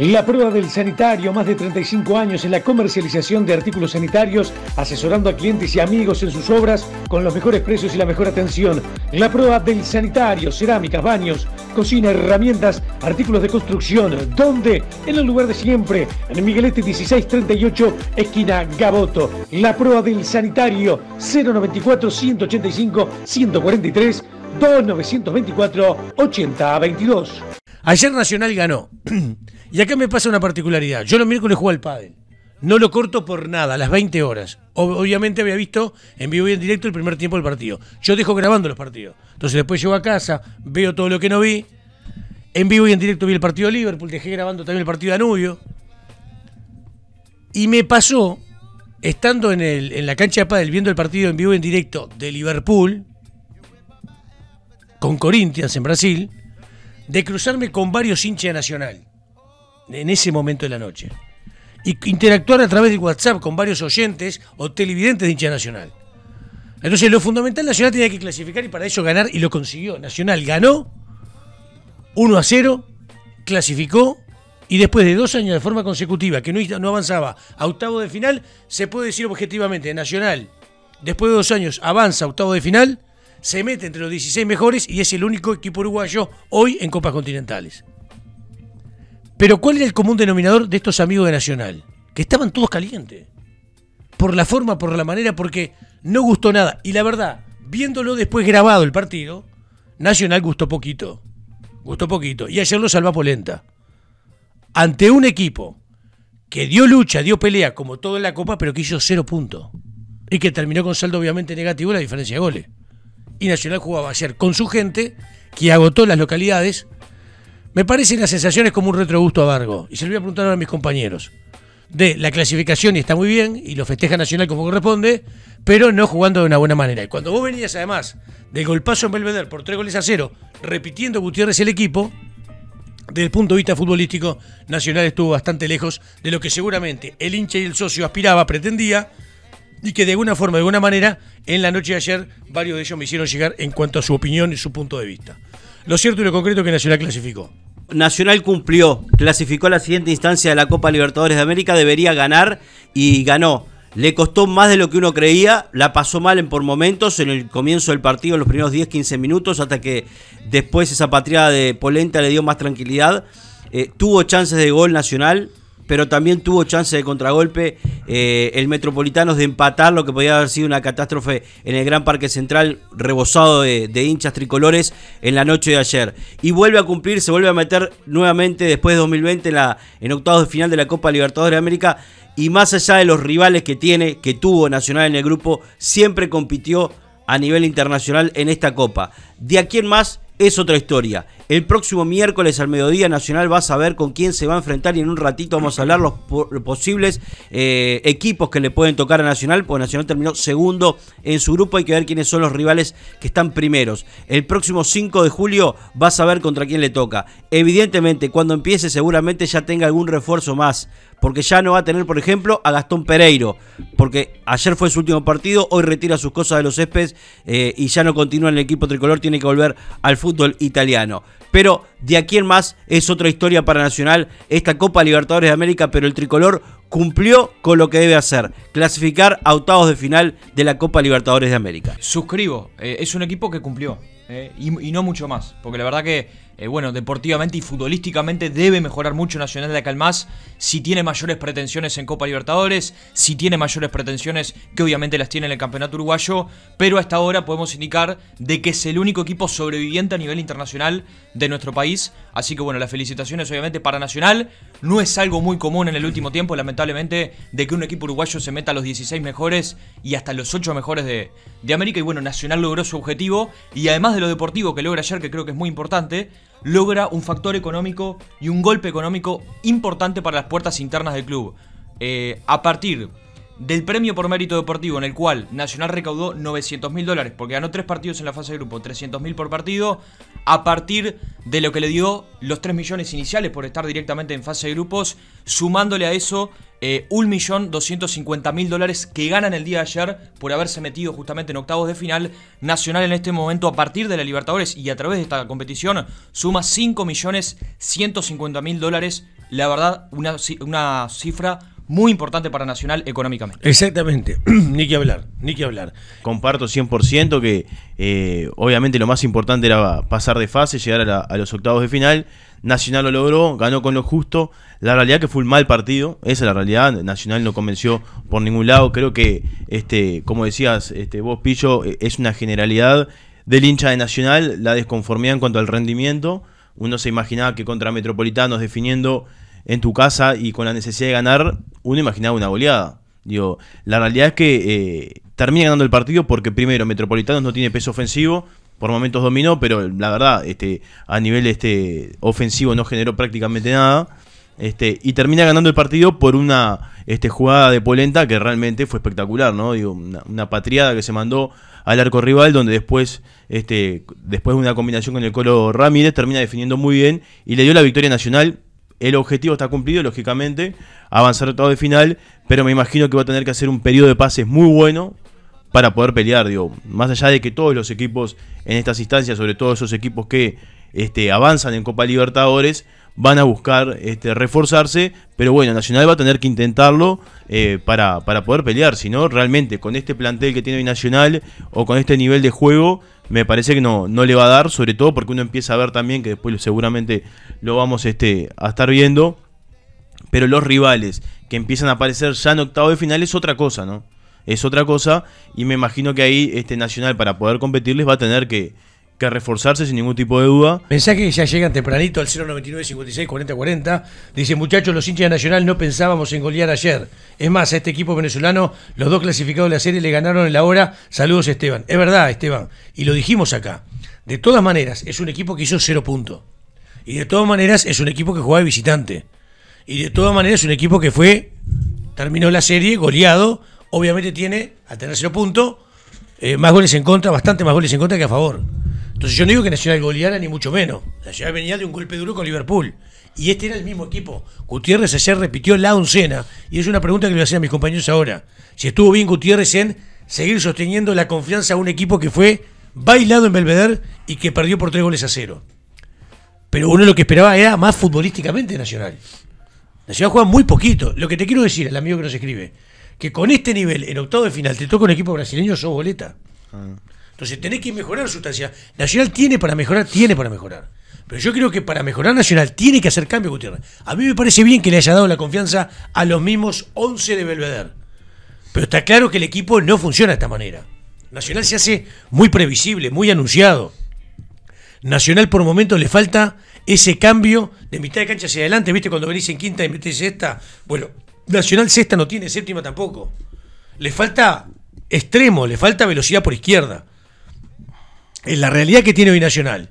La prueba del sanitario, más de 35 años en la comercialización de artículos sanitarios, asesorando a clientes y amigos en sus obras con los mejores precios y la mejor atención. La prueba del sanitario, cerámicas, baños, cocina, herramientas, artículos de construcción. ¿Dónde? En el lugar de siempre, en Miguelete 1638, esquina Gaboto. La prueba del sanitario, 094 185 143 2924 8022. Ayer Nacional ganó. y acá me pasa una particularidad. Yo los miércoles juego al pádel. No lo corto por nada, a las 20 horas. Obviamente había visto en vivo y en directo el primer tiempo del partido. Yo dejo grabando los partidos. Entonces después llego a casa, veo todo lo que no vi. En vivo y en directo vi el partido de Liverpool, dejé grabando también el partido de Anubio... Y me pasó, estando en, el, en la cancha de pádel, viendo el partido en vivo y en directo de Liverpool con Corinthians en Brasil, de cruzarme con varios hinchas Nacional en ese momento de la noche. Y interactuar a través de WhatsApp con varios oyentes o televidentes de hincha Nacional. Entonces, lo fundamental Nacional tenía que clasificar y para eso ganar, y lo consiguió. Nacional ganó 1 a 0, clasificó, y después de dos años de forma consecutiva que no, no avanzaba a octavo de final, se puede decir objetivamente: Nacional, después de dos años, avanza a octavo de final se mete entre los 16 mejores y es el único equipo uruguayo hoy en Copas Continentales. Pero ¿cuál era el común denominador de estos amigos de Nacional? Que estaban todos calientes. Por la forma, por la manera, porque no gustó nada. Y la verdad, viéndolo después grabado el partido, Nacional gustó poquito. Gustó poquito. Y ayer lo salva Polenta. Ante un equipo que dio lucha, dio pelea, como todo en la Copa, pero que hizo cero puntos. Y que terminó con saldo obviamente negativo la diferencia de goles y Nacional jugaba ayer con su gente, que agotó las localidades. Me parecen las sensaciones como un retrogusto a Vargo. Y se lo voy a preguntar ahora a mis compañeros. De la clasificación, y está muy bien, y lo festeja Nacional como corresponde, pero no jugando de una buena manera. Y cuando vos venías, además, del golpazo en Belvedere por tres goles a cero, repitiendo Gutiérrez el equipo, desde el punto de vista futbolístico, Nacional estuvo bastante lejos de lo que seguramente el hincha y el socio aspiraba, pretendía, y que de alguna forma, de alguna manera, en la noche de ayer varios de ellos me hicieron llegar en cuanto a su opinión y su punto de vista. Lo cierto y lo concreto es que Nacional clasificó. Nacional cumplió, clasificó a la siguiente instancia de la Copa Libertadores de América, debería ganar y ganó. Le costó más de lo que uno creía, la pasó mal en por momentos en el comienzo del partido, en los primeros 10-15 minutos, hasta que después esa patriada de Polenta le dio más tranquilidad. Eh, tuvo chances de gol Nacional, pero también tuvo chance de contragolpe eh, el Metropolitanos de empatar lo que podía haber sido una catástrofe en el Gran Parque Central, rebosado de, hinchas tricolores en la noche de ayer. Y vuelve a cumplir, se vuelve a meter nuevamente después de 2020 en, la, en octavos de final de la Copa Libertadores de América. Y más allá de los rivales que tiene, que tuvo Nacional en el grupo, siempre compitió a nivel internacional en esta Copa. De aquí en más es otra historia. El próximo miércoles al mediodía Nacional va a saber con quién se va a enfrentar y en un ratito vamos a hablar los posibles eh, equipos que le pueden tocar a Nacional, porque Nacional terminó segundo en su grupo, hay que ver quiénes son los rivales que están primeros. El próximo 5 de julio va a saber contra quién le toca. Evidentemente, cuando empiece seguramente ya tenga algún refuerzo más, porque ya no va a tener, por ejemplo, a Gastón Pereiro, porque ayer fue su último partido, hoy retira sus cosas de los ESPES. Eh, y ya no continúa en el equipo tricolor, tiene que volver al fútbol italiano. Pero de aquí en más es otra historia para Nacional, esta Copa Libertadores de América, pero el tricolor cumplió con lo que debe hacer, clasificar a octavos de final de la Copa Libertadores de América. Suscribo, eh, es un equipo que cumplió, eh, y no mucho más, porque la verdad que eh, bueno, deportivamente y futbolísticamente debe mejorar mucho Nacional de Calmas. si tiene mayores pretensiones en Copa Libertadores, si tiene mayores pretensiones que obviamente las tiene en el Campeonato Uruguayo, pero hasta ahora podemos indicar de que es el único equipo sobreviviente a nivel internacional de nuestro país Así que bueno, las felicitaciones obviamente para Nacional. No es algo muy común en el último tiempo, lamentablemente, de que un equipo uruguayo se meta a los 16 mejores y hasta los 8 mejores de, América. Y bueno, Nacional logró su objetivo y además de lo deportivo que logra ayer, que creo que es muy importante, logra un factor económico y un golpe económico importante para las puertas internas del club. Eh, a partir del premio por mérito deportivo en el cual Nacional recaudó 900 mil dólares porque ganó tres partidos en la fase de grupo, 300 mil por partido, a partir de lo que le dio los 3 millones iniciales por estar directamente en fase de grupos, sumándole a eso 1.250.000 eh, dólares que ganan el día de ayer por haberse metido justamente en octavos de final. Nacional en este momento, a partir de la Libertadores y a través de esta competición, suma 5.150.000 dólares. La verdad, una, una cifra muy importante para Nacional económicamente. Exactamente, ni que hablar, ni que hablar. Comparto 100% que eh, obviamente lo más importante era pasar de fase, llegar a, los octavos de final. Nacional lo logró, ganó con lo justo. La realidad que fue un mal partido, esa es la realidad. Nacional no convenció por ningún lado. Creo que, este, como decías este, vos, Pillo, e, es una generalidad del hincha de Nacional la desconformidad en cuanto al rendimiento. Uno se imaginaba que contra Metropolitanos definiendo en tu casa y con la necesidad de ganar, uno imaginaba una goleada. Digo, la realidad es que eh, termina ganando el partido porque primero Metropolitanos no tiene peso ofensivo, por momentos dominó, pero la verdad, este, a nivel este, ofensivo no generó prácticamente nada. Este, y termina ganando el partido por una este, jugada de Polenta que realmente fue espectacular, ¿no? Digo, una, patriada que se mandó al arco rival, donde después, este, después de una combinación con el Colo Ramírez, termina definiendo muy bien y le dio la victoria nacional el objetivo está cumplido, lógicamente, avanzar todo de final, pero me imagino que va a tener que hacer un periodo de pases muy bueno para poder pelear, digo, más allá de que todos los equipos en estas instancias, sobre todo esos equipos que este, avanzan en Copa Libertadores, van a buscar este, reforzarse, pero bueno, Nacional va a tener que intentarlo eh, para, para poder pelear, si no, realmente con este plantel que tiene hoy Nacional o con este nivel de juego, me parece que no, no le va a dar, sobre todo porque uno empieza a ver también que después seguramente lo vamos este, a estar viendo. Pero los rivales que empiezan a aparecer ya en octavo de final es otra cosa, ¿no? Es otra cosa y me imagino que ahí este Nacional para poder competirles va a tener que, que reforzarse sin ningún tipo de duda. Mensaje que ya llegan tempranito al 099 56 40 40. Dice, muchachos, los hinchas de Nacional no pensábamos en golear ayer. Es más, a este equipo venezolano, los dos clasificados de la serie le ganaron en la hora. Saludos, Esteban. Es verdad, Esteban. Y lo dijimos acá. De todas maneras, es un equipo que hizo cero puntos. Y de todas maneras, es un equipo que jugaba de visitante. Y de todas maneras, es un equipo que fue, terminó la serie, goleado. Obviamente tiene, al tener cero puntos, eh, más goles en contra, bastante más goles en contra que a favor. Entonces yo no digo que Nacional goleara ni mucho menos. Nacional venía de un golpe duro con Liverpool. Y este era el mismo equipo. Gutiérrez ayer repitió la oncena. Y es una pregunta que le voy a mis compañeros ahora. Si estuvo bien Gutiérrez en seguir sosteniendo la confianza a un equipo que fue bailado en Belvedere y que perdió por tres goles a cero. Pero uno lo que esperaba era más futbolísticamente Nacional. Nacional juega muy poquito. Lo que te quiero decir el amigo que nos escribe, que con este nivel en octavo de final te toca un equipo brasileño, sos boleta. Ah. Entonces tenés que mejorar sustancia. Nacional tiene para mejorar, tiene para mejorar. Pero yo creo que para mejorar Nacional tiene que hacer cambio, Gutiérrez. A mí me parece bien que le haya dado la confianza a los mismos 11 de Belvedere. Pero está claro que el equipo no funciona de esta manera. Nacional se hace muy previsible, muy anunciado. Nacional por momentos le falta ese cambio de mitad de cancha hacia adelante. ¿Viste cuando venís en quinta y metés sexta? Bueno, Nacional sexta no tiene, séptima tampoco. Le falta extremo, le falta velocidad por izquierda en la realidad que tiene hoy Nacional,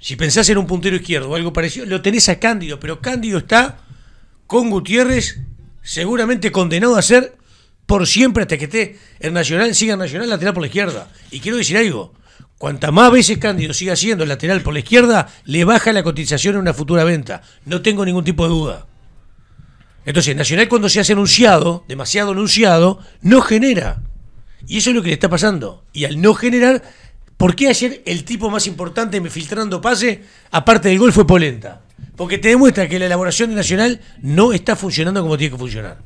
si pensás en un puntero izquierdo o algo parecido, lo tenés a Cándido, pero Cándido está con Gutiérrez seguramente condenado a ser por siempre hasta que esté en Nacional, siga Nacional lateral por la izquierda. Y quiero decir algo, cuanta más veces Cándido siga siendo lateral por la izquierda, le baja la cotización en una futura venta. No tengo ningún tipo de duda. Entonces, Nacional cuando se hace anunciado, demasiado anunciado, no genera. Y eso es lo que le está pasando. Y al no generar, ¿Por qué ayer el tipo más importante me filtrando pase, aparte del gol, fue Polenta? Porque te demuestra que la elaboración de Nacional no está funcionando como tiene que funcionar.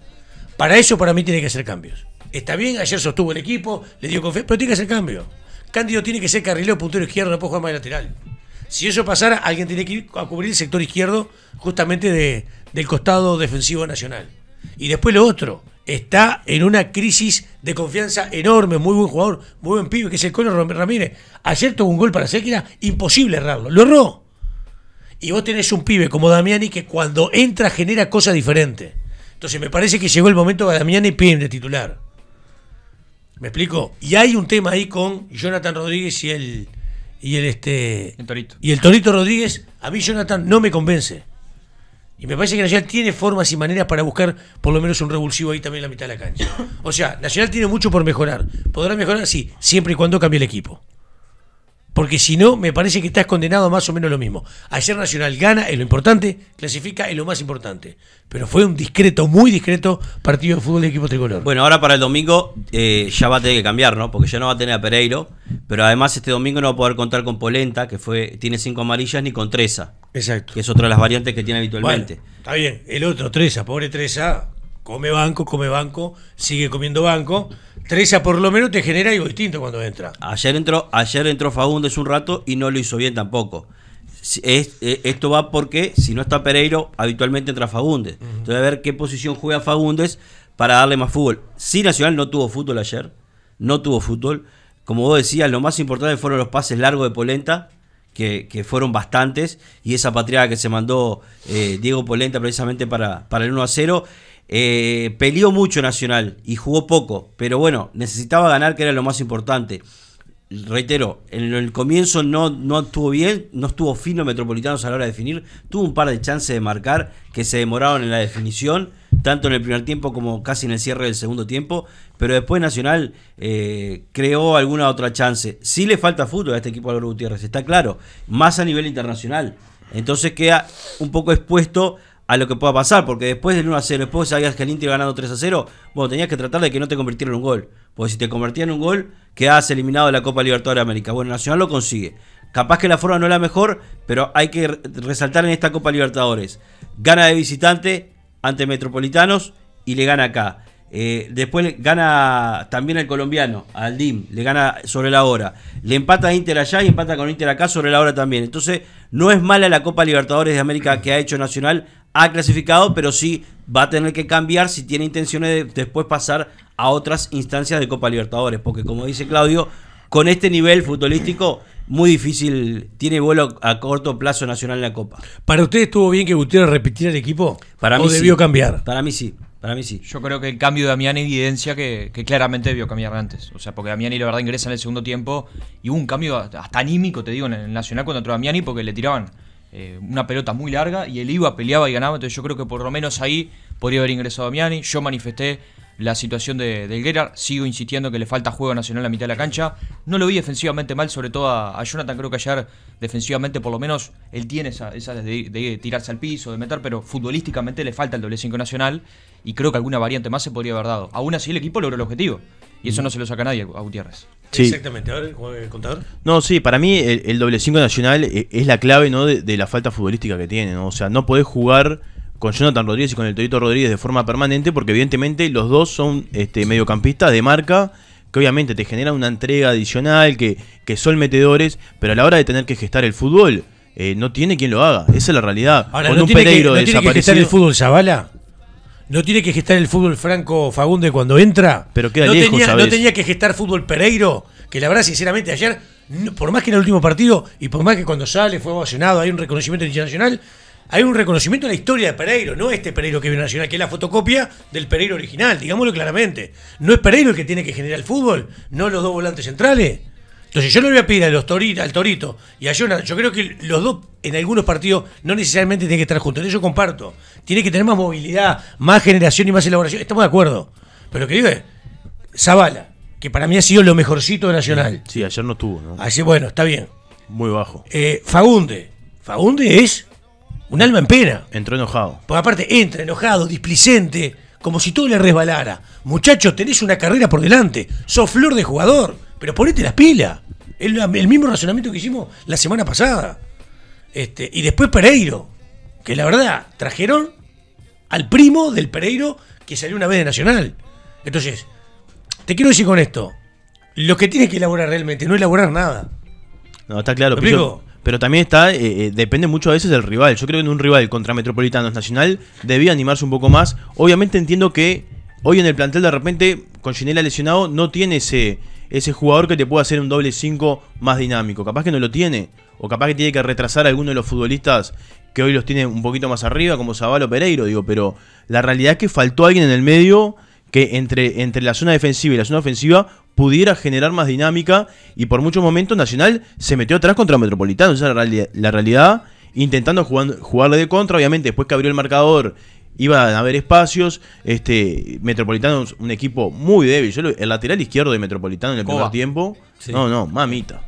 Para eso, para mí, tiene que hacer cambios. Está bien, ayer sostuvo el equipo, le dio confianza, pero tiene que hacer cambios. Cándido tiene que ser carrilero, puntero izquierdo, no puede jugar más de lateral. Si eso pasara, alguien tiene que ir a cubrir el sector izquierdo justamente del costado defensivo nacional. Y después lo otro, está en una crisis de confianza enorme, muy buen jugador, muy buen pibe, que es el cono Ramírez. Ayer tuvo un gol para Sequina, imposible errarlo, lo erró. Y vos tenés un pibe como Damiani que cuando entra genera cosas diferentes. Entonces me parece que llegó el momento de Damiani Pim de titular. ¿Me explico? Y hay un tema ahí con Jonathan Rodríguez y el y el este y el Torito Rodríguez, a mí Jonathan no me convence. Y me parece que Nacional tiene formas y maneras para buscar por lo menos un revulsivo ahí también en la mitad de la cancha. O sea, Nacional tiene mucho por mejorar. Podrá mejorar, sí, siempre y cuando cambie el equipo. Porque si no, me parece que estás condenado a más o menos lo mismo. Ayer Nacional gana es lo importante, clasifica es lo más importante. Pero fue un discreto, muy discreto partido de fútbol de equipo tricolor. Bueno, ahora para el domingo eh, ya va a tener que cambiar, ¿no? Porque ya no va a tener a Pereiro pero además este domingo no va a poder contar con Polenta, que fue tiene cinco amarillas, ni con Treza. Exacto. Que es otra de las variantes que tiene habitualmente. está bien, el otro Treza, pobre Treza, come banco, come banco, sigue comiendo banco. Treza por lo menos te genera algo distinto cuando entra. Ayer entró, ayer entró Fagundes un rato y no lo hizo bien tampoco. Eh, esto va porque si no está Pereiro, habitualmente entra Fagundes. Entonces, a ver qué posición juega Fagundes para darle más fútbol. Sí, Nacional no tuvo fútbol ayer, no tuvo fútbol como vos decías, lo más importante fueron los pases largos de Polenta, que, fueron bastantes, y esa patriada que se mandó eh, Diego Polenta precisamente para, para el 1 a 0. Eh, peleó mucho Nacional y jugó poco, pero bueno, necesitaba ganar, que era lo más importante. Reitero, en el comienzo no, no estuvo bien, no estuvo fino Metropolitanos a la hora de definir, tuvo un par de chances de marcar que se demoraron en la definición tanto en el primer tiempo como casi en el cierre del segundo tiempo, pero después Nacional eh, creó alguna otra chance. Sí le falta fútbol a este equipo de Álvaro Gutiérrez, está claro, más a nivel internacional. Entonces queda un poco expuesto a lo que pueda pasar, porque después del 1 a 0, después sabías que el Inter ganando 3 a 0, bueno, tenías que tratar de que no te convirtiera en un gol, porque si te convertía en un gol, has eliminado de la Copa Libertadores de América. Bueno, Nacional lo consigue. Capaz que la forma no es la mejor, pero hay que resaltar en esta Copa Libertadores. Gana de visitante, ante Metropolitanos y le gana acá. Eh, después gana también al colombiano, al DIM, le gana sobre la hora. Le empata a Inter allá y empata con Inter acá sobre la hora también. Entonces, no es mala la Copa Libertadores de América que ha hecho Nacional. Ha clasificado, pero sí va a tener que cambiar si tiene intenciones de después pasar a otras instancias de Copa Libertadores. Porque como dice Claudio, con este nivel futbolístico muy difícil. Tiene vuelo a corto plazo nacional en la Copa. ¿Para ustedes estuvo bien que Gutiérrez repitiera el equipo? Para ¿O debió cambiar? Para mí sí. Para mí sí. Yo creo que el cambio de Damiani evidencia que, claramente debió cambiar antes. O sea, porque Damiani la verdad ingresa en el segundo tiempo y hubo un cambio hasta anímico, te digo, en el Nacional cuando entró Damiani porque le tiraban eh, una pelota muy larga y él iba, peleaba y ganaba. Entonces yo creo que por lo menos ahí podría haber ingresado Damiani. Yo manifesté la situación de, del Gerard. Sigo insistiendo que le falta juego nacional a mitad de la cancha. No lo vi defensivamente mal, sobre todo a, Jonathan. Creo que ayer defensivamente por lo menos él tiene esa, esa de, tirarse al piso, de meter, pero futbolísticamente le falta el doble 5 nacional y creo que alguna variante más se podría haber dado. Aún así el equipo logró el objetivo y eso mm. no se lo saca nadie a Gutiérrez. Exactamente, a ver, contador. No, sí, para mí el, doble 5 nacional e, es la clave ¿no? De, la falta futbolística que tiene. O sea, no podés jugar con Jonathan Rodríguez y con el Torito Rodríguez de forma permanente, porque evidentemente los dos son este, mediocampistas de marca, que obviamente te generan una entrega adicional, que, que son metedores, pero a la hora de tener que gestar el fútbol, eh, no tiene quien lo haga. Esa es la realidad. Ahora, no tiene que, gestar el fútbol Zavala? ¿No tiene que gestar el fútbol Franco Fagunde cuando entra? Pero queda ¿No, tenía, ¿No tenía que gestar fútbol Pereiro? Que la verdad, sinceramente, ayer, por más que en el último partido y por más que cuando sale fue emocionado, hay un reconocimiento internacional, hay un reconocimiento en la historia de Pereiro, no este Pereiro que viene Nacional, que es la fotocopia del Pereiro original, digámoslo claramente. No es Pereiro el que tiene que generar el fútbol, no los dos volantes centrales. Entonces yo le voy a pedir los al Torito y a Jonathan, yo creo que los dos en algunos partidos no necesariamente tienen que estar juntos, eso yo comparto. Tiene que tener más movilidad, más generación y más elaboración, estamos de acuerdo. Pero lo que digo es, Zavala, que para mí ha sido lo mejorcito de Nacional. Sí, ayer no estuvo. ¿no? es, bueno, está bien. Muy bajo. Eh, Fagunde. Fagunde es un alma en pena. Entró enojado. Porque aparte entra enojado, displicente, como si todo le resbalara. Muchachos, tenés una carrera por delante. Sos flor de jugador, pero ponete las pilas. el mismo razonamiento que hicimos la semana pasada. Este, y después Pereiro, que la verdad, trajeron al primo del Pereiro que salió una vez de Nacional. Entonces, te quiero decir con esto, lo que tienes que elaborar realmente, no elaborar nada. No, está claro pero también está, eh, eh, depende mucho a veces del rival. Yo creo que en un rival contra Metropolitanos Nacional debía animarse un poco más. Obviamente entiendo que hoy en el plantel de repente, con Ginela lesionado, no tiene ese, ese jugador que te pueda hacer un doble 5 más dinámico. Capaz que no lo tiene, o capaz que tiene que retrasar a alguno de los futbolistas que hoy los tiene un poquito más arriba, como Zabalo Pereiro, digo, pero la realidad es que faltó alguien en el medio que entre, entre la zona defensiva y la zona ofensiva pudiera generar más dinámica y por muchos momentos Nacional se metió atrás contra Metropolitano, esa es la realidad, intentando jugar, jugarle de contra, obviamente después que abrió el marcador iban a haber espacios, este Metropolitano es un equipo muy débil, el lateral izquierdo de Metropolitano en el primer tiempo, no, no, mamita.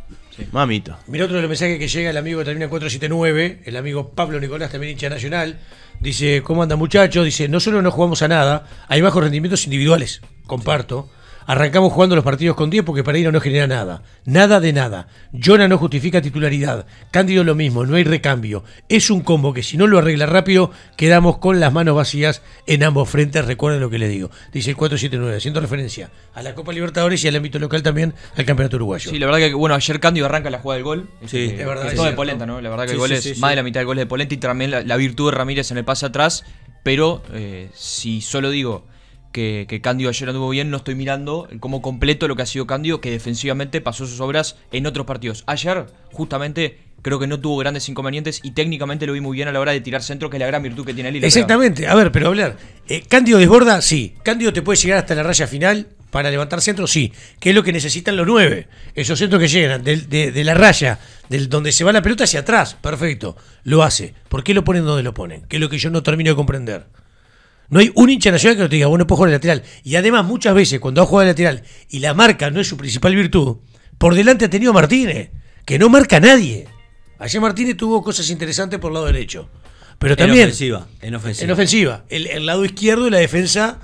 Mamita. Mira otro de los mensajes que llega el amigo que termina 479, el amigo Pablo Nicolás, también hincha nacional. Dice, ¿cómo anda muchachos? Dice, no solo no jugamos a nada, hay bajos rendimientos individuales. Comparto. Arrancamos jugando los partidos con 10 porque para ir no genera nada. Nada de nada. Jonah no justifica titularidad. Cándido lo mismo, no hay recambio. Es un combo que si no lo arregla rápido, quedamos con las manos vacías en ambos frentes. Recuerden lo que les digo. Dice el 479, haciendo referencia a la Copa Libertadores y al ámbito local también al Campeonato Uruguayo. Sí, la verdad que, bueno, ayer Cándido arranca la jugada del gol. Sí, este, es verdad. Este todo de Polenta, ¿no? La verdad que el gol es más de la mitad del gol de Polenta y también la, virtud de Ramírez en el pase atrás. Pero eh, si solo digo que, Cándido ayer anduvo bien, no estoy mirando como completo lo que ha sido Cándido, que defensivamente pasó sus obras en otros partidos. Ayer, justamente, creo que no tuvo grandes inconvenientes y técnicamente lo vi muy bien a la hora de tirar centro, que es la gran virtud que tiene Lila. Exactamente, a ver, pero hablar. Eh, ¿Candio Cándido desborda, sí. Cándido te puede llegar hasta la raya final para levantar centro, sí. ¿Qué es lo que necesitan los nueve. Esos centros que llegan de, la raya, del donde se va la pelota hacia atrás, perfecto, lo hace. ¿Por qué lo ponen donde lo ponen? Que es lo que yo no termino de comprender. No hay un hincha nacional que no te diga, bueno, puedo jugar de lateral. Y además, muchas veces, cuando ha jugado de lateral y la marca no es su principal virtud, por delante ha tenido Martínez, que no marca a nadie. Ayer Martínez tuvo cosas interesantes por el lado derecho. Pero también. En ofensiva. En ofensiva. En ofensiva. El, lado izquierdo y la defensa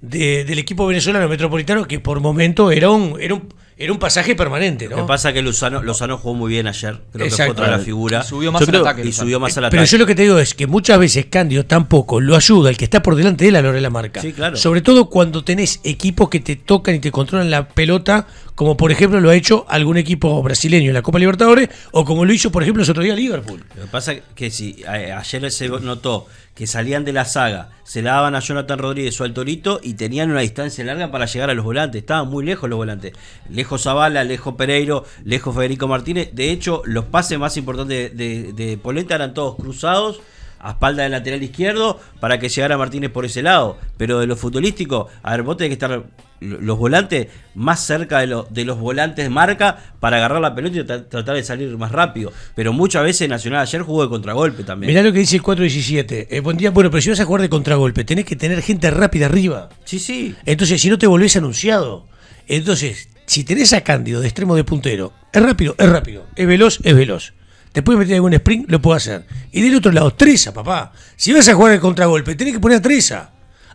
del equipo venezolano metropolitano, que por momento era un, era un era un pasaje permanente, ¿no? Lo que pasa es que Lozano, jugó muy bien ayer. Creo la figura. subió más al ataque. Y Pero yo lo que te digo es que muchas veces Candido tampoco lo ayuda el que está por delante de él a la marca. Sí, claro. Sobre todo cuando tenés equipos que te tocan y te controlan la pelota como por ejemplo lo ha hecho algún equipo brasileño en la Copa Libertadores, o como lo hizo, por ejemplo, el otro día Liverpool. Lo que pasa que si ayer se notó que salían de la saga, se la daban a Jonathan Rodríguez o al Torito y tenían una distancia larga para llegar a los volantes. Estaban muy lejos los volantes. Lejos Zavala, lejos Pereiro, lejos Federico Martínez. De hecho, los pases más importantes de, de Polenta eran todos cruzados a espalda del lateral izquierdo para que llegara Martínez por ese lado. Pero de lo futbolístico, a ver, vos tenés que estar los volantes más cerca de, los volantes de marca para agarrar la pelota y tratar de salir más rápido. Pero muchas veces Nacional ayer jugó de contragolpe también. Mirá lo que dice el 417. Eh, buen día, bueno, pero si vas a jugar de contragolpe, tenés que tener gente rápida arriba. Sí, sí. Entonces, si no te volvés anunciado. Entonces, si tenés a Cándido de extremo de puntero, es rápido, es rápido. Es veloz, es veloz te de meter algún sprint, lo puedo hacer. Y del otro lado, Treza, papá. Si vas a jugar el contragolpe, tenés que poner a Treza.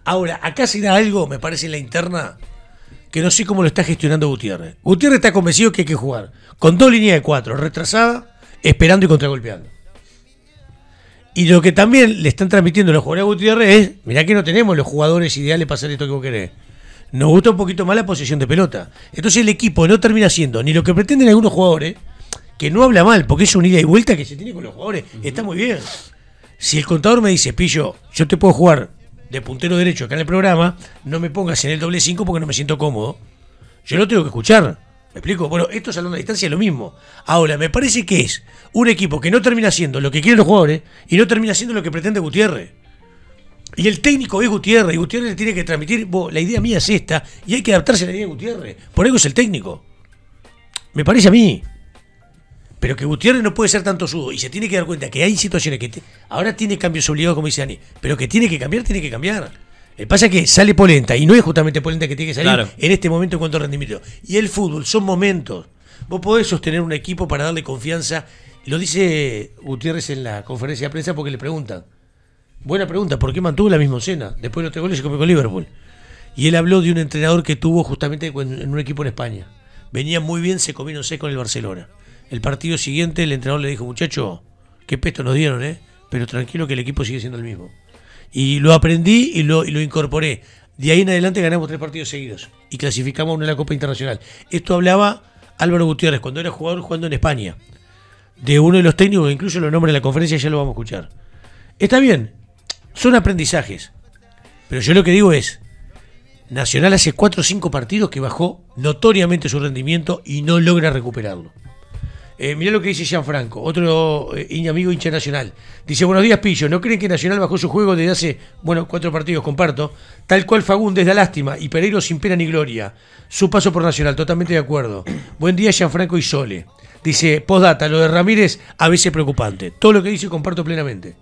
Ahora, acá será algo, me parece, en la interna, que no sé cómo lo está gestionando Gutiérrez. Gutiérrez está convencido que hay que jugar con dos líneas de cuatro, retrasada, esperando y contragolpeando. Y lo que también le están transmitiendo los jugadores a Gutiérrez es, mirá que no tenemos los jugadores ideales para hacer esto que vos querés. Nos gusta un poquito más la posición de pelota. Entonces el equipo no termina siendo ni lo que pretenden algunos jugadores, que no habla mal, porque es una ida y vuelta que se tiene con los jugadores. Está muy bien. Si el contador me dice, Pillo, yo te puedo jugar de puntero derecho acá en el programa, no me pongas en el doble 5 porque no me siento cómodo. Yo lo tengo que escuchar. ¿Me explico? Bueno, esto es a una distancia es lo mismo. Ahora, me parece que es un equipo que no termina haciendo lo que quieren los jugadores y no termina haciendo lo que pretende Gutiérrez. Y el técnico es Gutiérrez y Gutiérrez tiene que transmitir, la idea mía es esta y hay que adaptarse a la idea de Gutiérrez. Por algo es el técnico. Me parece a mí pero que Gutiérrez no puede ser tanto sudo y se tiene que dar cuenta que hay situaciones que ahora tiene cambios obligados, como dice Dani, pero que tiene que cambiar, tiene que cambiar. El pasa que sale polenta y no es justamente polenta que tiene que salir en este momento en cuanto a rendimiento. Y el fútbol son momentos. Vos podés sostener un equipo para darle confianza. Lo dice Gutiérrez en la conferencia de prensa porque le preguntan. Buena pregunta, ¿por qué mantuvo la misma escena? Después de los tres goles se comió con Liverpool. Y él habló de un entrenador que tuvo justamente en un equipo en España. Venía muy bien, se comió, no sé, con el Barcelona. El partido siguiente, el entrenador le dijo, muchacho, qué pesto nos dieron, ¿eh? Pero tranquilo que el equipo sigue siendo el mismo. Y lo aprendí y lo, incorporé. De ahí en adelante ganamos tres partidos seguidos y clasificamos uno en la Copa Internacional. Esto hablaba Álvaro Gutiérrez cuando era jugador jugando en España. De uno de los técnicos, incluso lo nombra en la conferencia, ya lo vamos a escuchar. Está bien, son aprendizajes. Pero yo lo que digo es, Nacional hace cuatro o cinco partidos que bajó notoriamente su rendimiento y no logra recuperarlo. Eh, mirá lo que dice Gianfranco, otro eh, amigo hincha nacional. Dice, buenos días, Pillo. ¿No creen que Nacional bajó su juego desde hace, bueno, cuatro partidos, comparto? Tal cual Fagundes da lástima y Pereiro sin pena ni gloria. Su paso por Nacional, totalmente de acuerdo. Buen día, Gianfranco y Sole. Dice, postdata, lo de Ramírez a veces preocupante. Todo lo que dice comparto plenamente.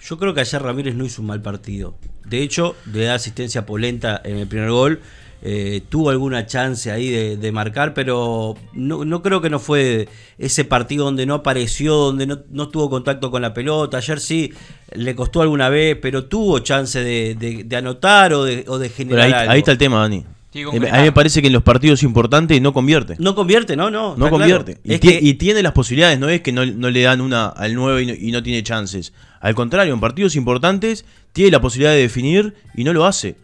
Yo creo que ayer Ramírez no hizo un mal partido. De hecho, le da asistencia Polenta en el primer gol eh, tuvo alguna chance ahí de, marcar, pero no, creo que no fue ese partido donde no apareció, donde no, no, tuvo contacto con la pelota. Ayer sí le costó alguna vez, pero tuvo chance de, anotar o de, generar. Ahí, ahí está el tema, Dani. Eh, a mí me parece que en los partidos importantes no convierte. No convierte, no, no. No convierte. Y, tiene las posibilidades, no es que no, le dan una al nuevo y no, tiene chances. Al contrario, en partidos importantes tiene la posibilidad de definir y no lo hace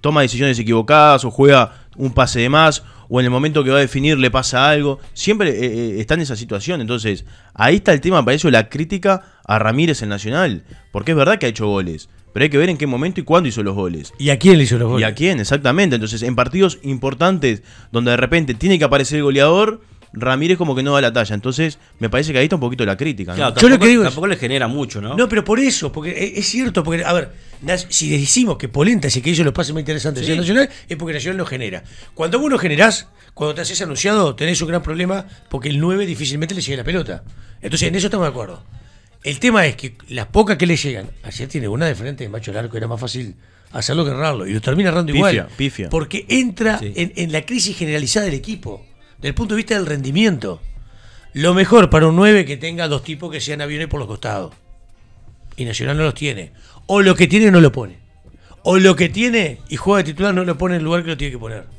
toma decisiones equivocadas o juega un pase de más o en el momento que va a definir le pasa algo. Siempre eh, eh, está en esa situación. Entonces, ahí está el tema, para eso la crítica a Ramírez en Nacional. Porque es verdad que ha hecho goles. Pero hay que ver en qué momento y cuándo hizo los goles. ¿Y a quién le hizo los goles? Y a quién, exactamente. Entonces, en partidos importantes donde de repente tiene que aparecer el goleador Ramírez como que no da la talla. Entonces, me parece que ahí está un poquito la crítica. Yo lo que tampoco le genera mucho, ¿no? No, pero por eso, porque e-, es cierto, porque, a ver, si decimos que Polenta y que ellos los pases más interesantes sí. ciudad Nacional, es porque Nacional lo genera. Cuando vos lo generás, cuando te haces anunciado, tenés un gran problema porque el 9 difícilmente le llega la pelota. Entonces, en eso estamos de acuerdo. El tema es que las pocas que le llegan, ayer tiene una de frente de macho largo, era más fácil hacerlo que errarlo, y lo termina rando igual. Porque entra en la crisis generalizada del equipo desde el punto de vista del rendimiento. Lo mejor para un 9 que tenga dos tipos que sean aviones por los costados. Y Nacional no los tiene. O lo que tiene no lo pone. O lo que tiene y juega de titular no lo pone en el lugar que lo tiene que poner.